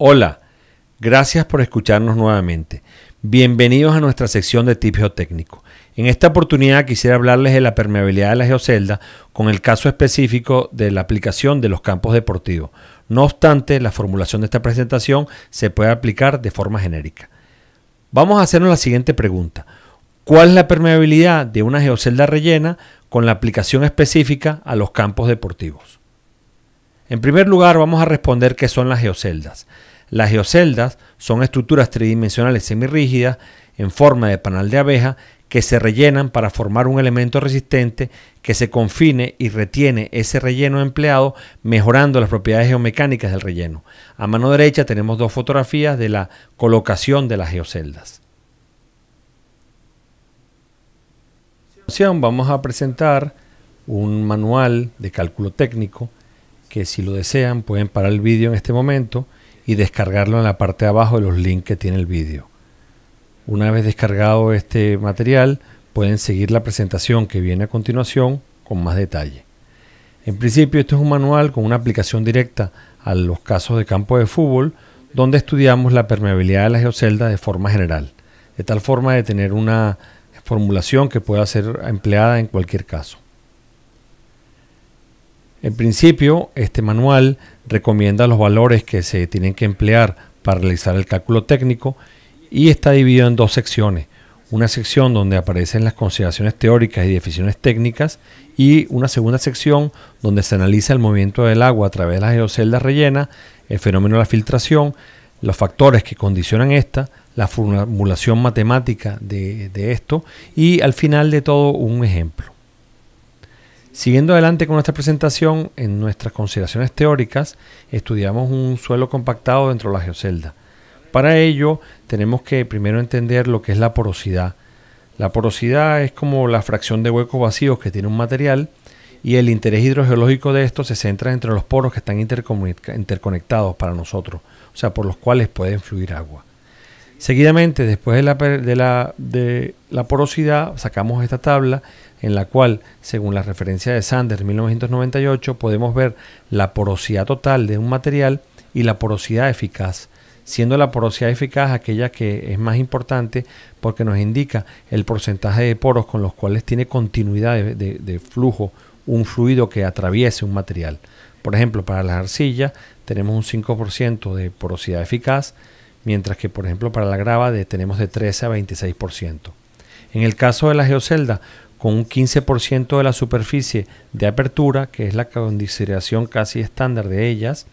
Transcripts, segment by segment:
Hola, gracias por escucharnos nuevamente. Bienvenidos a nuestra sección de tips Geotécnico. En esta oportunidad quisiera hablarles de la permeabilidad de la geocelda con el caso específico de la aplicación de los campos deportivos. No obstante, la formulación de esta presentación se puede aplicar de forma genérica. Vamos a hacernos la siguiente pregunta. ¿Cuál es la permeabilidad de una geocelda rellena con la aplicación específica a los campos deportivos? En primer lugar, vamos a responder qué son las geoceldas. Las geoceldas son estructuras tridimensionales semirrígidas en forma de panal de abeja que se rellenan para formar un elemento resistente que se confine y retiene ese relleno empleado mejorando las propiedades geomecánicas del relleno. A mano derecha tenemos dos fotografías de la colocación de las geoceldas. Vamos a presentar un manual de cálculo técnico que si lo desean pueden parar el vídeo en este momento y descargarlo en la parte de abajo de los links que tiene el vídeo. Una vez descargado este material, pueden seguir la presentación que viene a continuación con más detalle. En principio, esto es un manual con una aplicación directa a los casos de campo de fútbol, donde estudiamos la permeabilidad de la geocelda de forma general, de tal forma de tener una formulación que pueda ser empleada en cualquier caso. En principio, este manual recomienda los valores que se tienen que emplear para realizar el cálculo técnico y está dividido en dos secciones. Una sección donde aparecen las consideraciones teóricas y definiciones técnicas y una segunda sección donde se analiza el movimiento del agua a través de las geoceldas rellenas, el fenómeno de la filtración, los factores que condicionan esta, la formulación matemática de, de esto y al final de todo un ejemplo. Siguiendo adelante con nuestra presentación, en nuestras consideraciones teóricas estudiamos un suelo compactado dentro de la geocelda. Para ello tenemos que primero entender lo que es la porosidad. La porosidad es como la fracción de huecos vacíos que tiene un material y el interés hidrogeológico de esto se centra entre los poros que están interconectados para nosotros, o sea, por los cuales puede fluir agua. Seguidamente, después de la, de, la, porosidad, sacamos esta tabla en la cual, según la referencia de Sanders 1998, podemos ver la porosidad total de un material y la porosidad eficaz, siendo la porosidad eficaz aquella que es más importante porque nos indica el porcentaje de poros con los cuales tiene continuidad de, de flujo un fluido que atraviese un material. Por ejemplo, para las arcillas tenemos un 5% de porosidad eficaz, mientras que por ejemplo para la grava de, tenemos de 13 a 26%. En el caso de la geocelda, con un 15% de la superficie de apertura, que es la consideración casi estándar de ellas,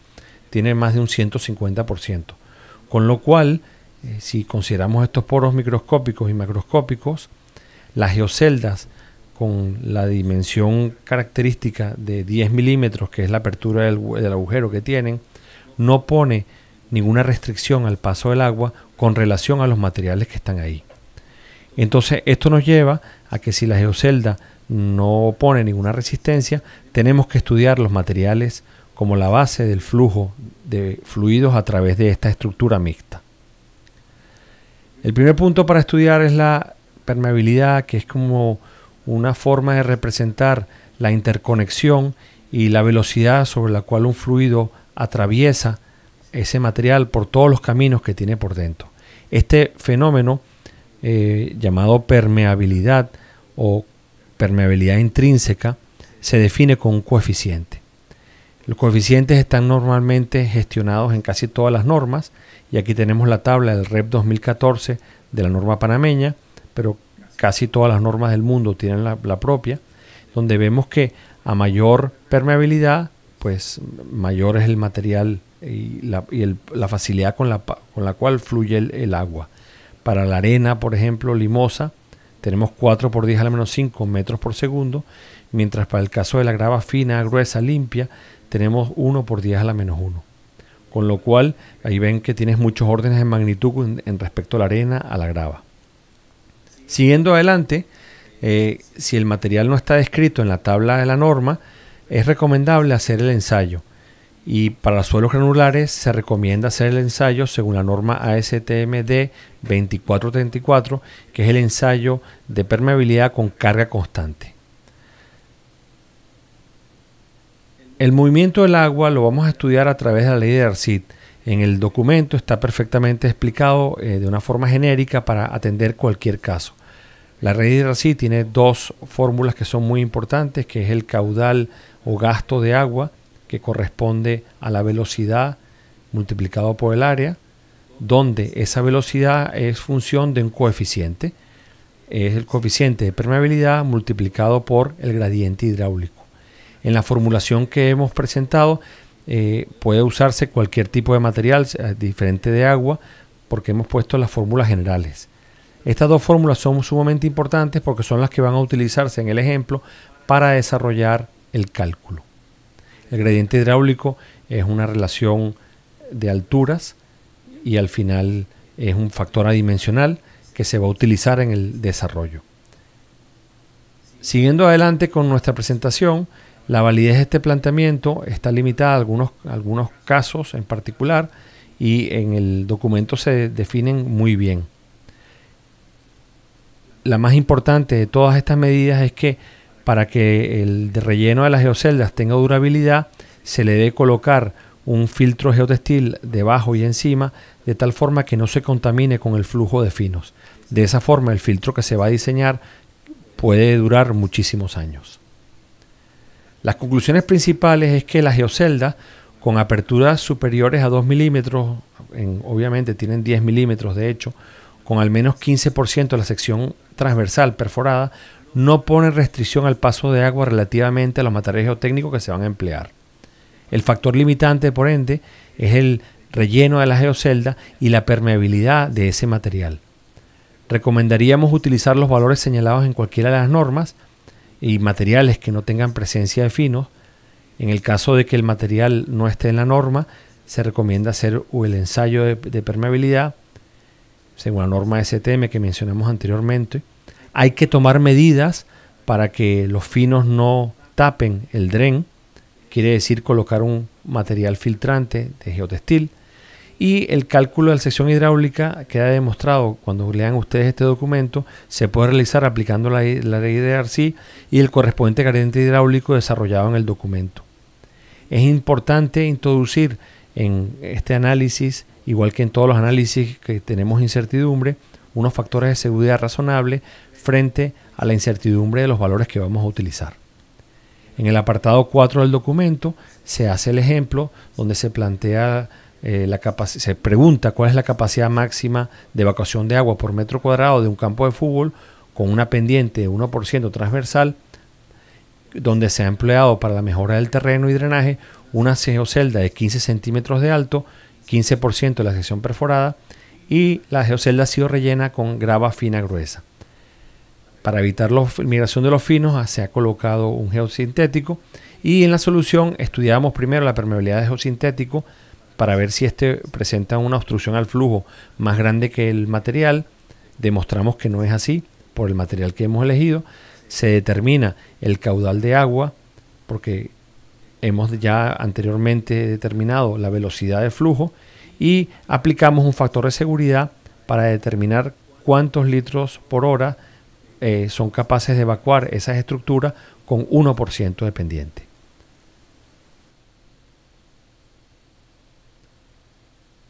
tiene más de un 150%. Con lo cual, eh, si consideramos estos poros microscópicos y macroscópicos, las geoceldas con la dimensión característica de 10 milímetros, que es la apertura del agujero que tienen, no pone ninguna restricción al paso del agua con relación a los materiales que están ahí. Entonces esto nos lleva a que si la geocelda no pone ninguna resistencia, tenemos que estudiar los materiales como la base del flujo de fluidos a través de esta estructura mixta. El primer punto para estudiar es la permeabilidad, que es como una forma de representar la interconexión y la velocidad sobre la cual un fluido atraviesa ese material por todos los caminos que tiene por dentro. Este fenómeno eh, llamado permeabilidad o permeabilidad intrínseca se define con un coeficiente. Los coeficientes están normalmente gestionados en casi todas las normas y aquí tenemos la tabla del REP 2014 de la norma panameña, pero casi todas las normas del mundo tienen la, la propia, donde vemos que a mayor permeabilidad, pues mayor es el material y, la, facilidad con la, con la, cual fluye el, agua. Para la arena, por ejemplo, limosa, tenemos 4 por 10 a la menos 5 metros por segundo, mientras para el caso de la grava fina, gruesa, limpia, tenemos 1 por 10 a la menos 1. Con lo cual, ahí ven que tienes muchos órdenes de magnitud en, respecto a la arena, a la grava. Siguiendo adelante, eh, si el material no está descrito en la tabla de la norma, es recomendable hacer el ensayo y para suelos granulares se recomienda hacer el ensayo según la norma ASTM 2434, que es el ensayo de permeabilidad con carga constante. El movimiento del agua lo vamos a estudiar a través de la ley de Arcid. En el documento está perfectamente explicado eh, de una forma genérica para atender cualquier caso. La ley de Arcid tiene dos fórmulas que son muy importantes, que es el caudal o gasto de agua que corresponde a la velocidad multiplicado por el área, donde esa velocidad es función de un coeficiente, es el coeficiente de permeabilidad multiplicado por el gradiente hidráulico. En la formulación que hemos presentado eh, puede usarse cualquier tipo de material diferente de agua porque hemos puesto las fórmulas generales. Estas dos fórmulas son sumamente importantes porque son las que van a utilizarse en el ejemplo para desarrollar el cálculo. El gradiente hidráulico es una relación de alturas y al final es un factor adimensional que se va a utilizar en el desarrollo. Siguiendo adelante con nuestra presentación, la validez de este planteamiento está limitada a algunos, algunos casos en particular y en el documento se definen muy bien. La más importante de todas estas medidas es que para que el relleno de las geoceldas tenga durabilidad, se le debe colocar un filtro geotextil debajo y encima, de tal forma que no se contamine con el flujo de finos. De esa forma, el filtro que se va a diseñar puede durar muchísimos años. Las conclusiones principales es que las geoceldas con aperturas superiores a 2 milímetros, obviamente tienen 10 milímetros de hecho, con al menos 15% de la sección transversal perforada, no pone restricción al paso de agua relativamente a los materiales geotécnicos que se van a emplear. El factor limitante, por ende, es el relleno de la geocelda y la permeabilidad de ese material. Recomendaríamos utilizar los valores señalados en cualquiera de las normas y materiales que no tengan presencia de finos. En el caso de que el material no esté en la norma, se recomienda hacer el ensayo de, permeabilidad según la norma STM que mencionamos anteriormente hay que tomar medidas para que los finos no tapen el dren, quiere decir colocar un material filtrante de geotextil. Y el cálculo de la sección hidráulica queda demostrado cuando lean ustedes este documento, se puede realizar aplicando la, ley de Arcí y el correspondiente gradiente hidráulico desarrollado en el documento. Es importante introducir en este análisis, igual que en todos los análisis que tenemos incertidumbre, unos factores de seguridad razonables frente a la incertidumbre de los valores que vamos a utilizar. En el apartado 4 del documento se hace el ejemplo donde se plantea eh, se pregunta cuál es la capacidad máxima de evacuación de agua por metro cuadrado de un campo de fútbol con una pendiente de 1% transversal donde se ha empleado para la mejora del terreno y drenaje una celda de 15 centímetros de alto, 15% de la sección perforada y la geocelda ha sido rellena con grava fina gruesa. Para evitar la migración de los finos ah, se ha colocado un geosintético y en la solución estudiamos primero la permeabilidad de geosintético para ver si este presenta una obstrucción al flujo más grande que el material. Demostramos que no es así por el material que hemos elegido. Se determina el caudal de agua porque hemos ya anteriormente determinado la velocidad de flujo y aplicamos un factor de seguridad para determinar cuántos litros por hora eh, son capaces de evacuar esas estructuras con 1% de pendiente.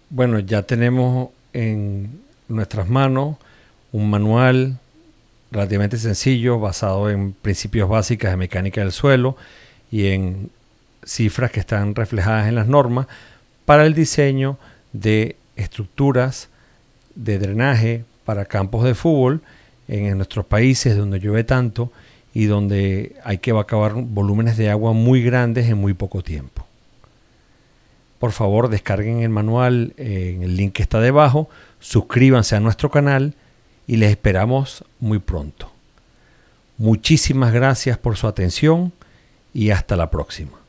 Bueno, ya tenemos en nuestras manos un manual relativamente sencillo basado en principios básicos de mecánica del suelo y en cifras que están reflejadas en las normas para el diseño de estructuras de drenaje para campos de fútbol en nuestros países donde llueve tanto y donde hay que acabar volúmenes de agua muy grandes en muy poco tiempo. Por favor, descarguen el manual en el link que está debajo, suscríbanse a nuestro canal y les esperamos muy pronto. Muchísimas gracias por su atención y hasta la próxima.